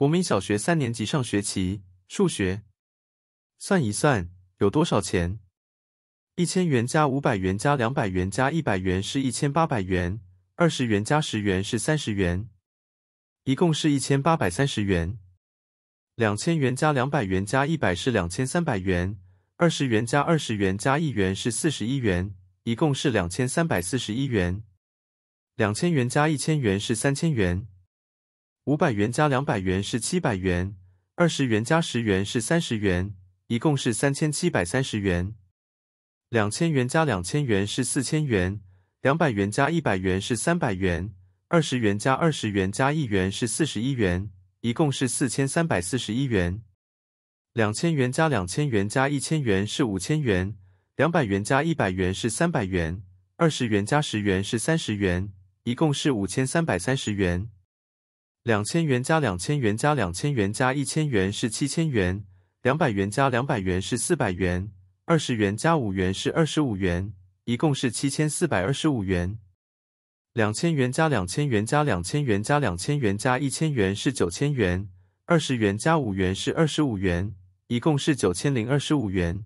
国民小学三年级上学期数学，算一算有多少钱？一千元加五百元加两百元加一百元是一千八百元，二十元加十元是三十元，一共是一千八百三十元。两千元加两百元加一百是两千三百元，二十元加二十元加一元是四十一元，一共是两千三百四十一元。两千元加一千元是三千元。五百元加两百元是七百元，二十元加十元是三十元，一共是三千七百三十元。两千元加两千元是四千元，两百元加一百元是三百元，二十元加二十元加一元是四十一元，一共是四千三百四十一元。两千元加两千元加一千元是五千元，两百元加一百元是三百元，二十元加十元是三十元，一共是五千三百三十元。两千元加两千元加两千元加一千元是七千元，两百元加两百元是四百元，二十元加五元是二十五元，一共是七千四百二十五元。两千元加两千元加两千元加两千元加一千元是九千元，二十元加五元是二十五元，一共是九千零二十五元。